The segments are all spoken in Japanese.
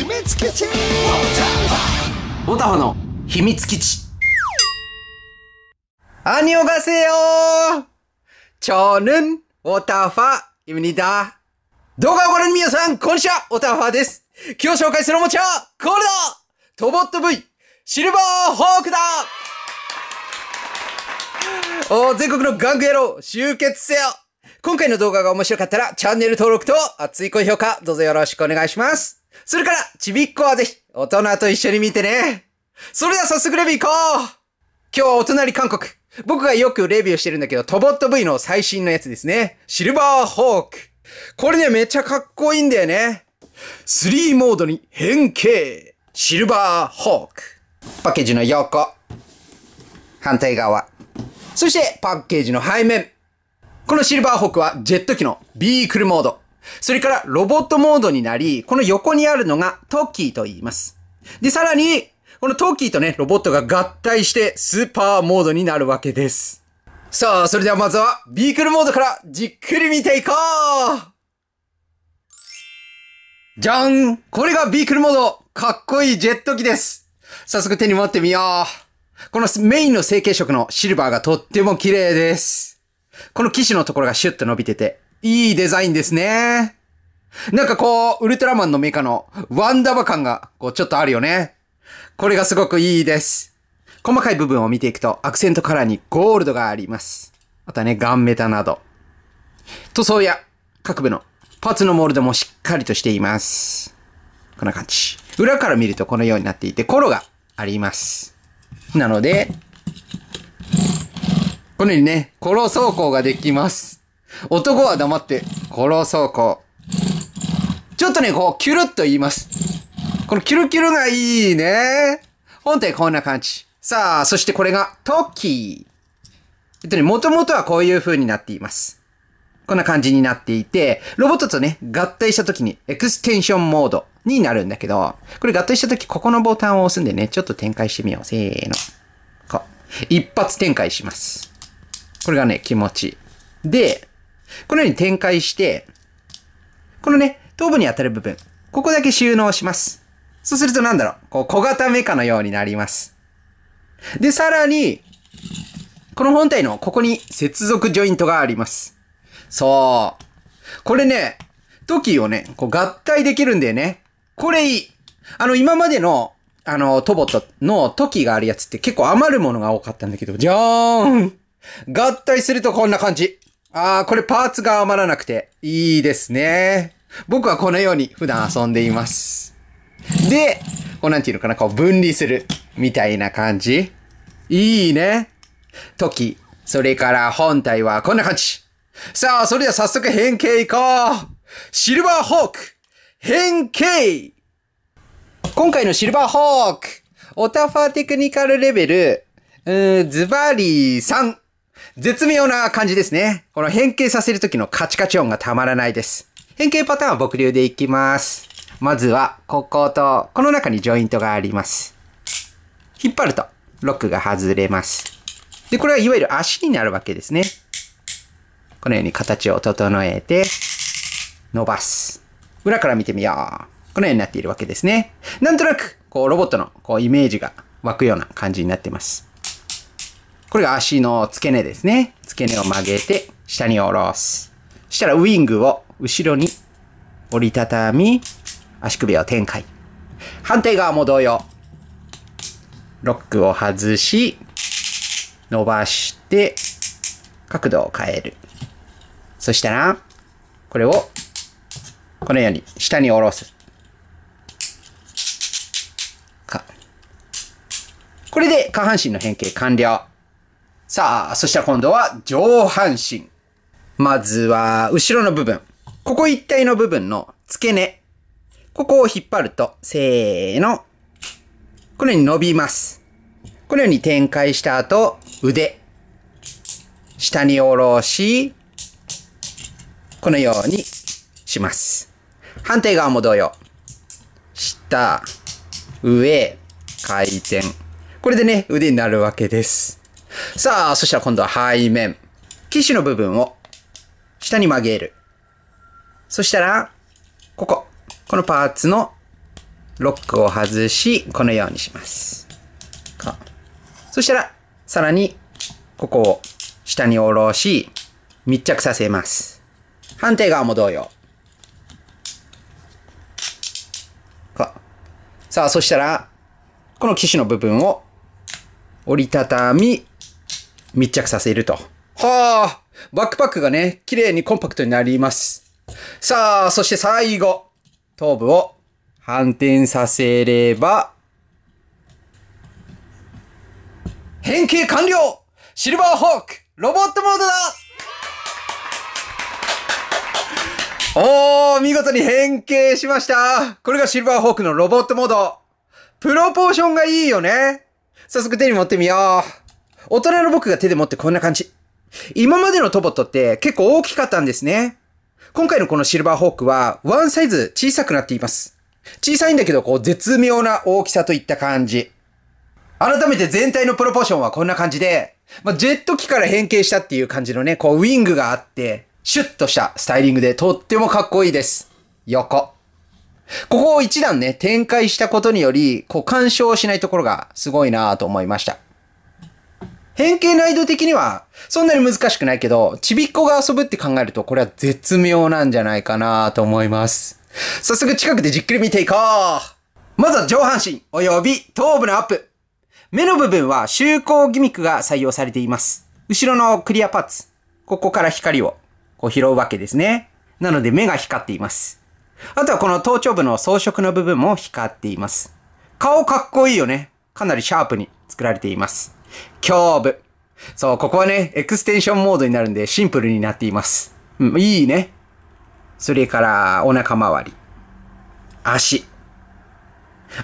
秘密基地オタファの秘密基地アニオガセヨーチョヌンオタファイムニダ動画をご覧の皆さん、こんにちはオタファです。今日紹介するおもちゃは、これだトボット V シルバーホークだお全国の玩具野郎、集結せよ今回の動画が面白かったら、チャンネル登録と熱い高評価、どうぞよろしくお願いします。それから、ちびっこはぜひ、大人と一緒に見てね。それでは早速レビュー行こう今日はお隣韓国。僕がよくレビューしてるんだけど、トボット V の最新のやつですね。シルバーホーク。これね、めっちゃかっこいいんだよね。3モードに変形。シルバーホーク。パッケージの横。反対側。そして、パッケージの背面。このシルバーホークはジェット機のビークルモード。それからロボットモードになり、この横にあるのがトッキーと言います。で、さらに、このトッキーとね、ロボットが合体してスーパーモードになるわけです。さあ、それではまずはビークルモードからじっくり見ていこうじゃんこれがビークルモードかっこいいジェット機です早速手に持ってみようこのメインの成型色のシルバーがとっても綺麗です。この機種のところがシュッと伸びてて、いいデザインですね。なんかこう、ウルトラマンのメカのワンダバ感が、こう、ちょっとあるよね。これがすごくいいです。細かい部分を見ていくと、アクセントカラーにゴールドがあります。あとはね、ガンメタなど。塗装や各部のパーツのモールドもしっかりとしています。こんな感じ。裏から見るとこのようになっていて、コロがあります。なので、このようにね、コロ走行ができます。男は黙って殺そうこう。ちょっとね、こう、キュルッと言います。このキュルキュルがいいね。本体こんな感じ。さあ、そしてこれが、トキえっとね、もともとはこういう風になっています。こんな感じになっていて、ロボットとね、合体した時にエクステンションモードになるんだけど、これ合体した時ここのボタンを押すんでね、ちょっと展開してみよう。せーの。こう。一発展開します。これがね、気持ちいい。で、このように展開して、このね、頭部に当たる部分、ここだけ収納します。そうするとなんだろう、こう小型メカのようになります。で、さらに、この本体のここに接続ジョイントがあります。そう。これね、トキをね、こう合体できるんだよね。これいい。あの、今までの、あの、トボットのトキがあるやつって結構余るものが多かったんだけど、じゃーん合体するとこんな感じ。ああ、これパーツが余らなくていいですね。僕はこのように普段遊んでいます。で、こうなんていうのかな、こう分離するみたいな感じ。いいね。時、それから本体はこんな感じ。さあ、それでは早速変形いこうシルバーホーク変形今回のシルバーホークオタファーテクニカルレベル、うーん、ズバリ3。絶妙な感じですね。この変形させる時のカチカチ音がたまらないです。変形パターンは僕流でいきます。まずは、ここと、この中にジョイントがあります。引っ張ると、ロックが外れます。で、これはいわゆる足になるわけですね。このように形を整えて、伸ばす。裏から見てみよう。このようになっているわけですね。なんとなく、こう、ロボットの、こう、イメージが湧くような感じになってます。これが足の付け根ですね。付け根を曲げて、下に下ろす。したらウィングを後ろに折りたたみ、足首を展開。反対側も同様。ロックを外し、伸ばして、角度を変える。そしたら、これを、このように下に下ろす。か。これで下半身の変形完了。さあ、そしたら今度は上半身。まずは、後ろの部分。ここ一体の部分の付け根。ここを引っ張ると、せーの。このように伸びます。このように展開した後、腕。下に下ろし、このようにします。反対側も同様。下、上、回転。これでね、腕になるわけです。さあ、そしたら今度は背面。機種の部分を下に曲げる。そしたら、ここ。このパーツのロックを外し、このようにします。そしたら、さらに、ここを下に下ろし、密着させます。反対側も同様。さあ、そしたら、この機種の部分を折りたたみ、密着させると。はあバックパックがね、綺麗にコンパクトになります。さあ、そして最後、頭部を反転させれば、変形完了シルバーホークロボットモードだおー、見事に変形しましたこれがシルバーホークのロボットモードプロポーションがいいよね早速手に持ってみよう大人の僕が手で持ってこんな感じ。今までのトボットって結構大きかったんですね。今回のこのシルバーホークはワンサイズ小さくなっています。小さいんだけどこう絶妙な大きさといった感じ。改めて全体のプロポーションはこんな感じで、まあ、ジェット機から変形したっていう感じのね、こうウィングがあって、シュッとしたスタイリングでとってもかっこいいです。横。ここを一段ね、展開したことにより、こう干渉しないところがすごいなと思いました。変形難易度的にはそんなに難しくないけど、ちびっこが遊ぶって考えるとこれは絶妙なんじゃないかなと思います。早速近くでじっくり見ていこうまずは上半身及び頭部のアップ目の部分は就航ギミックが採用されています。後ろのクリアパーツ、ここから光をこう拾うわけですね。なので目が光っています。あとはこの頭頂部の装飾の部分も光っています。顔かっこいいよね。かなりシャープに作られています。胸部。そう、ここはね、エクステンションモードになるんでシンプルになっています。うん、いいね。それから、お腹周り。足。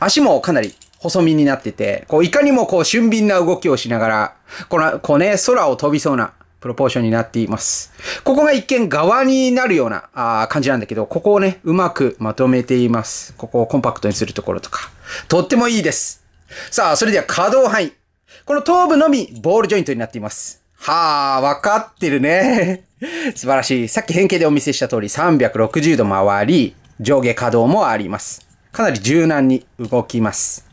足もかなり細身になってて、こう、いかにもこう、俊敏な動きをしながら、この、こうね、空を飛びそうなプロポーションになっています。ここが一見側になるようなあ感じなんだけど、ここをね、うまくまとめています。ここをコンパクトにするところとか。とってもいいです。さあ、それでは可動範囲。この頭部のみボールジョイントになっています。はあ、わかってるね。素晴らしい。さっき変形でお見せした通り360度回り、上下可動もあります。かなり柔軟に動きます。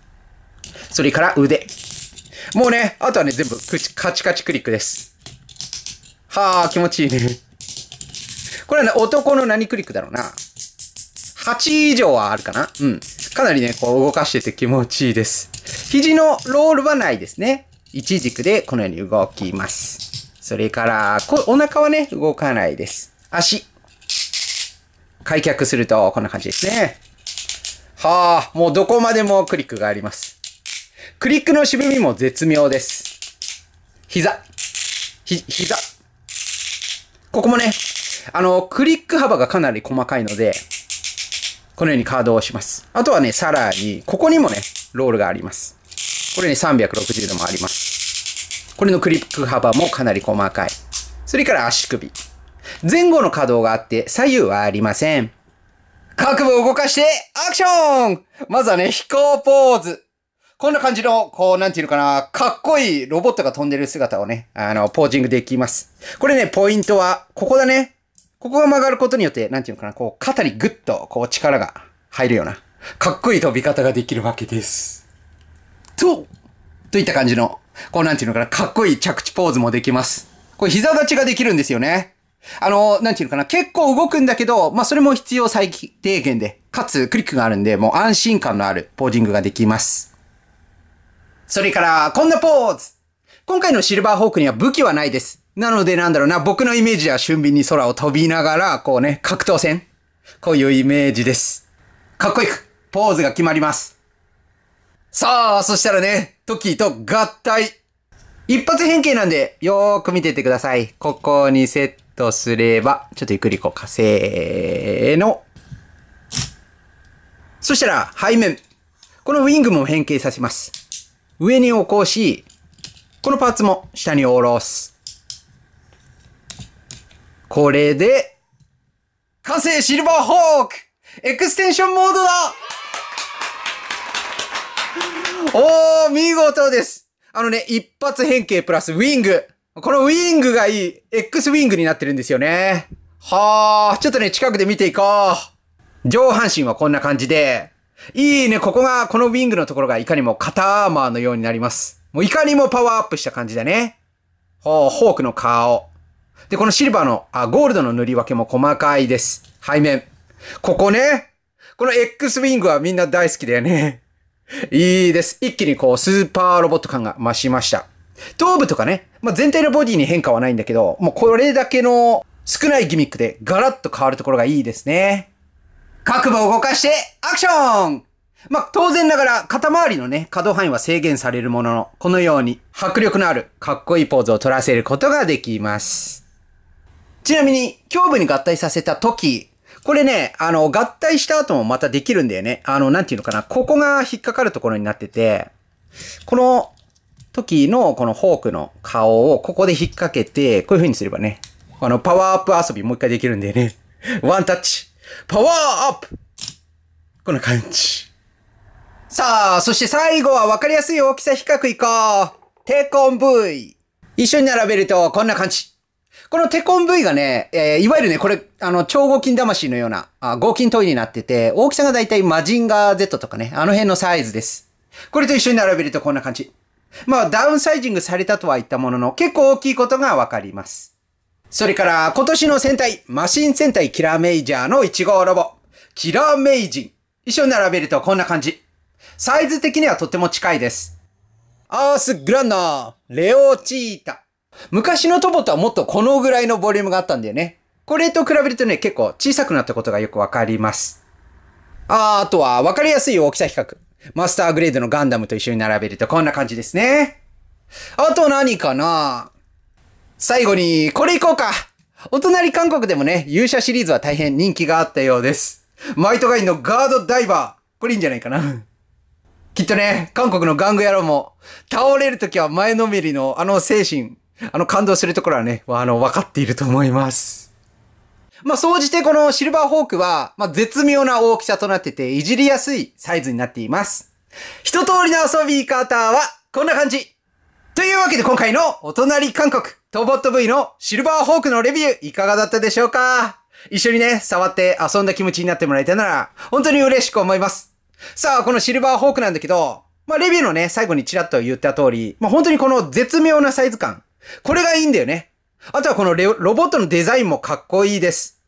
それから腕。もうね、あとはね、全部カチカチクリックです。はあ、気持ちいいね。これはね、男の何クリックだろうな。8以上はあるかなうん。かなりね、こう動かしてて気持ちいいです。肘のロールはないですね。一軸でこのように動きます。それから、こお腹はね、動かないです。足。開脚すると、こんな感じですね。はあ、もうどこまでもクリックがあります。クリックの渋みも絶妙です。膝。ひ、膝。ここもね、あの、クリック幅がかなり細かいので、このようにカードを押します。あとはね、さらに、ここにもね、ロールがあります。これね、360度もあります。これのクリップ幅もかなり細かい。それから足首。前後の可動があって左右はありません。各部を動かしてアクションまずはね、飛行ポーズ。こんな感じの、こう、なんていうのかな、かっこいいロボットが飛んでる姿をね、あの、ポージングできます。これね、ポイントは、ここだね。ここが曲がることによって、なんていうのかな、こう、肩にグッと、こう、力が入るようなかっこいい飛び方ができるわけです。と、といった感じの、こうなんていうのかな、かっこいい着地ポーズもできます。これ膝立ちができるんですよね。あの、なんていうのかな、結構動くんだけど、まあそれも必要最低限で、かつクリックがあるんで、もう安心感のあるポージングができます。それから、こんなポーズ今回のシルバーホークには武器はないです。なのでなんだろうな、僕のイメージは俊敏に空を飛びながら、こうね、格闘戦。こういうイメージです。かっこよくポーズが決まります。さあ、そしたらね、トキーと合体。一発変形なんで、よーく見ててください。ここにセットすれば、ちょっとゆっくりこうか、せーの。そしたら、背面。このウィングも変形させます。上に起こし、このパーツも下に下ろす。これで、完成シルバーホークエクステンションモードだおー、見事ですあのね、一発変形プラスウィング。このウィングがいい、X ウィングになってるんですよね。はー、ちょっとね、近くで見ていこう。上半身はこんな感じで、いいね、ここが、このウィングのところがいかにも肩アーマーのようになります。もういかにもパワーアップした感じだね。ほう、ホークの顔。で、このシルバーの、あ、ゴールドの塗り分けも細かいです。背面。ここね。この X ウィングはみんな大好きだよね。いいです。一気にこう、スーパーロボット感が増しました。頭部とかね、まあ、全体のボディに変化はないんだけど、もうこれだけの少ないギミックでガラッと変わるところがいいですね。各部を動かして、アクションまあ、当然ながら肩周りのね、可動範囲は制限されるものの、このように迫力のあるかっこいいポーズを取らせることができます。ちなみに、胸部に合体させた時、これね、あの、合体した後もまたできるんだよね。あの、なんていうのかな。ここが引っかかるところになってて、この時のこのフォークの顔をここで引っ掛けて、こういう風にすればね、あの、パワーアップ遊びもう一回できるんだよね。ワンタッチ。パワーアップこんな感じ。さあ、そして最後は分かりやすい大きさ比較いこう。テコン V。一緒に並べるとこんな感じ。このテコン V がね、えー、いわゆるね、これ、あの、超合金魂のような、あ合金トイになってて、大きさがだいたいマジンガー Z とかね、あの辺のサイズです。これと一緒に並べるとこんな感じ。まあ、ダウンサイジングされたとは言ったものの、結構大きいことがわかります。それから、今年の戦隊、マシン戦隊キラーメイジャーの1号ロボ、キラーメイジン。一緒に並べるとこんな感じ。サイズ的にはとっても近いです。アースグランナー、レオチータ。昔のトボとはもっとこのぐらいのボリュームがあったんだよね。これと比べるとね、結構小さくなったことがよくわかります。あー、あとはわかりやすい大きさ比較。マスターグレードのガンダムと一緒に並べるとこんな感じですね。あと何かな最後に、これいこうか。お隣韓国でもね、勇者シリーズは大変人気があったようです。マイトガインのガードダイバー。これいいんじゃないかな。きっとね、韓国の玩具野郎も、倒れるときは前のめりのあの精神、あの、感動するところはね、あの、分かっていると思います。まあ、総じてこのシルバーホークは、まあ、絶妙な大きさとなってて、いじりやすいサイズになっています。一通りの遊び方は、こんな感じ。というわけで今回のお隣韓国、トボット V のシルバーホークのレビュー、いかがだったでしょうか一緒にね、触って遊んだ気持ちになってもらえたなら、本当に嬉しく思います。さあ、このシルバーホークなんだけど、まあ、レビューのね、最後にちらっと言った通り、まあ、本当にこの絶妙なサイズ感、これがいいんだよね。あとはこのロボットのデザインもかっこいいです。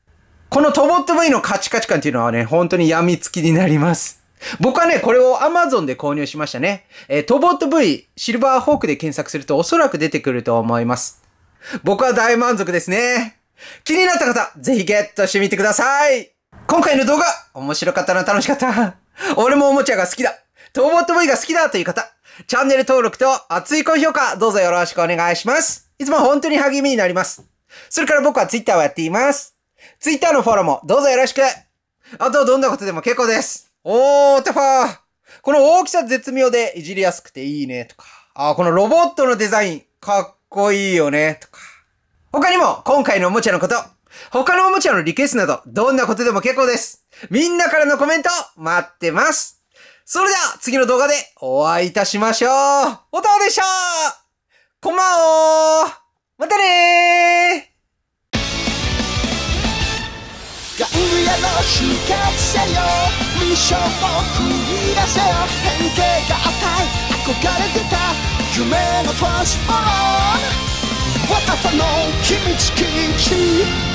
このトボット V のカチカチ感っていうのはね、本当に病みつきになります。僕はね、これを Amazon で購入しましたね。えー、トボット V シルバーホークで検索するとおそらく出てくると思います。僕は大満足ですね。気になった方、ぜひゲットしてみてください。今回の動画、面白かったな、楽しかった。俺もおもちゃが好きだ。トボット V が好きだという方、チャンネル登録と熱い高評価、どうぞよろしくお願いします。いつも本当に励みになります。それから僕は Twitter をやっています。Twitter のフォローもどうぞよろしく。あとはどんなことでも結構です。おー、テファー。この大きさ絶妙でいじりやすくていいねとか。あ、このロボットのデザイン、かっこいいよねとか。他にも、今回のおもちゃのこと、他のおもちゃのリクエストなど、どんなことでも結構です。みんなからのコメント、待ってます。それでは次の動画でお会いいたしましょうおたおでしたこんばんはまたねー外部への就活せよミッションを繰り出せよ変形が与え憧れてた夢のトランスフォーム私の秘密基地